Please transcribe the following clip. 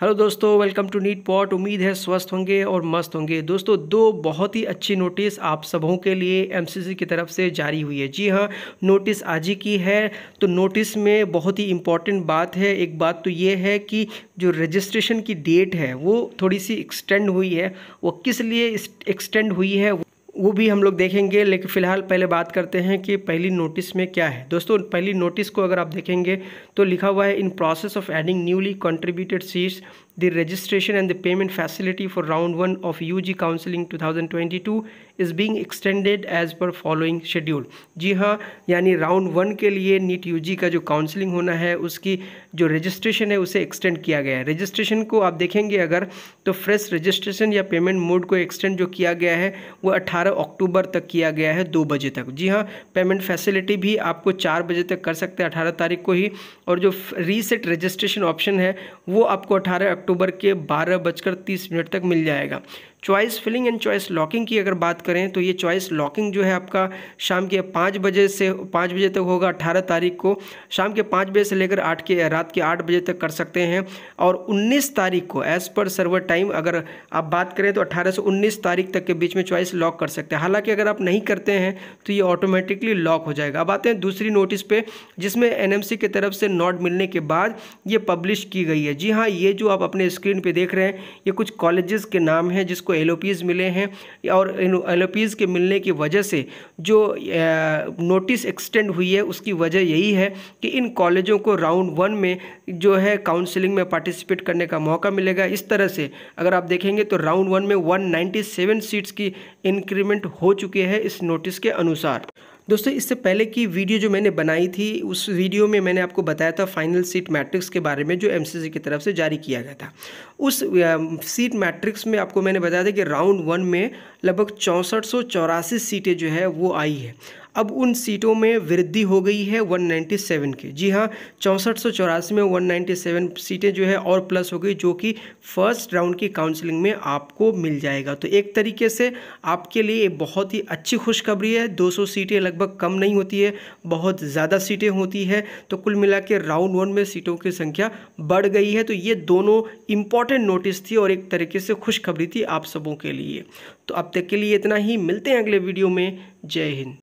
hello दोस्तों welcome to NEET pot उम्मीद है स्वस्थ होंगे और मस्त होंगे दोस्तों दो बहुत ही अच्छी नोटिस आप सबों के लिए एमसीसी की तरफ से जारी हुई है जी हाँ नोटिस आज ही की है तो नोटिस में बहुत ही इम्पॉर्टेंट बात है एक बात तो ये है कि जो रजिस्ट्रेशन की डेट है वो थोड़ी सी एक्सटेंड हुई है वो किस लिए एक्सटेंड हुई है वो भी हम लोग देखेंगे लेकिन फ़िलहाल पहले बात करते हैं कि पहली नोटिस में क्या है दोस्तों पहली नोटिस को अगर आप देखेंगे तो लिखा हुआ है in process of adding newly contributed seats the registration and the payment facility for round 1 of UG counseling 2022 is being extended as per following schedule जी हाँ यानी राउंड वन के लिए नीट यूजी का जो काउंसलिंग होना है उसकी जो रजिस्ट्रेशन है उसे एक्सटेंड किया गया है रजिस्ट्रेशन को आप देखेंगे अगर तो फ्रेश रजिस्ट्रेशन या पेमेंट मोड को एक्सटेंड जो किया गया है वो 18 अक्टूबर तक किया गया है दो बजे तक जी हाँ पेमेंट फैसिलिटी भी आपको चार बजे तक कर सकते हैं अठारह तारीख को ही और जो रीसेट रजिस्ट्रेशन ऑप्शन है वो आपको अठारह अक्टूबर अक्टूबर के बारह बजकर तीस मिनट तक मिल जाएगा choice filling and choice locking की अगर बात करें तो ये चॉइस लॉकिंग जो है आपका शाम के पाँच बजे से पाँच बजे तक होगा अठारह तारीख को शाम के पाँच बजे से लेकर आठ के रात के आठ बजे तक कर सकते हैं और उन्नीस तारीख को एज़ पर सर्वर टाइम अगर आप बात करें तो अट्ठारह से उन्नीस तारीख तक के बीच में चॉइस लॉक कर सकते हैं हालाँकि अगर आप नहीं करते हैं तो ये ऑटोमेटिकली लॉक हो जाएगा अब आते हैं दूसरी नोटिस पे जिसमें सी की तरफ से नोट मिलने के बाद ये पब्लिश की गई है जी हाँ ये जो आप अपने स्क्रीन पर देख रहे हैं ये कुछ कॉलेज के नाम हैं जिसको उसको एलोपीज़ मिले हैं और इन एलोपीज़ के मिलने की वजह से जो नोटिस एक्सटेंड हुई है उसकी वजह यही है कि इन कॉलेजों को राउंड वन में जो है काउंसलिंग में पार्टिसिपेट करने का मौका मिलेगा इस तरह से अगर आप देखेंगे तो राउंड वन में 197 सीट्स की इंक्रीमेंट हो चुकी है इस नोटिस के अनुसार दोस्तों इससे पहले की वीडियो जो मैंने बनाई थी उस वीडियो में मैंने आपको बताया था फाइनल सीट मैट्रिक्स के बारे में जो एम की तरफ से जारी किया गया था उस सीट मैट्रिक्स में आपको मैंने बताया था कि राउंड वन में लगभग चौंसठ सीटें जो है वो आई है अब उन सीटों में वृद्धि हो गई है 197 की जी हाँ चौंसठ में 197 सीटें जो है और प्लस हो गई जो कि फर्स्ट राउंड की काउंसलिंग में आपको मिल जाएगा तो एक तरीके से आपके लिए बहुत ही अच्छी खुशखबरी है 200 सीटें लगभग कम नहीं होती है बहुत ज़्यादा सीटें होती है तो कुल मिला के राउंड वन में सीटों की संख्या बढ़ गई है तो ये दोनों इंपॉर्टेंट नोटिस थी और एक तरीके से खुशखबरी थी आप सबों के लिए तो अब तक के लिए इतना ही मिलते हैं अगले वीडियो में जय हिंद